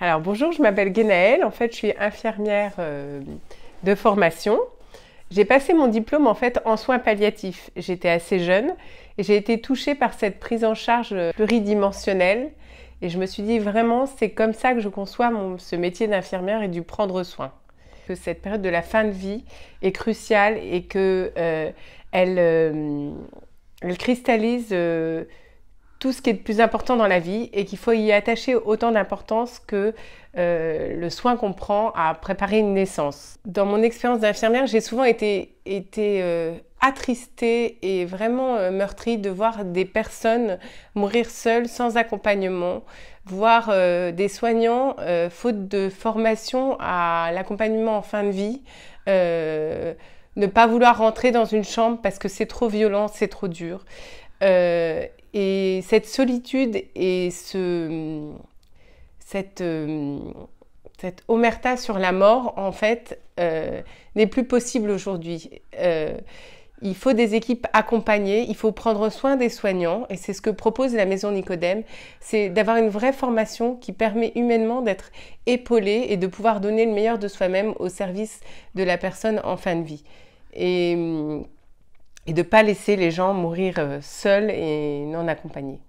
Alors bonjour, je m'appelle Guénaëlle, en fait je suis infirmière euh, de formation. J'ai passé mon diplôme en fait en soins palliatifs. J'étais assez jeune et j'ai été touchée par cette prise en charge euh, pluridimensionnelle et je me suis dit vraiment c'est comme ça que je conçois ce métier d'infirmière et du prendre soin. Que cette période de la fin de vie est cruciale et que euh, elle cristallise tout ce qui est le plus important dans la vie et qu'il faut y attacher autant d'importance que euh, le soin qu'on prend à préparer une naissance. Dans mon expérience d'infirmière, j'ai souvent été, été euh, attristée et vraiment euh, meurtrie de voir des personnes mourir seules, sans accompagnement, voir des soignants, faute de formation à l'accompagnement en fin de vie, ne pas vouloir rentrer dans une chambre parce que c'est trop violent, c'est trop dur. Et cette solitude et ce, cette, euh, cette omerta sur la mort, en fait, euh, n'est plus possible aujourd'hui. Euh, il faut des équipes accompagnées, il faut prendre soin des soignants, et c'est ce que propose la Maison Nicodème, c'est d'avoir une vraie formation qui permet humainement d'être épaulé et de pouvoir donner le meilleur de soi-même au service de la personne en fin de vie. Et et de ne pas laisser les gens mourir euh, seuls et non accompagnés.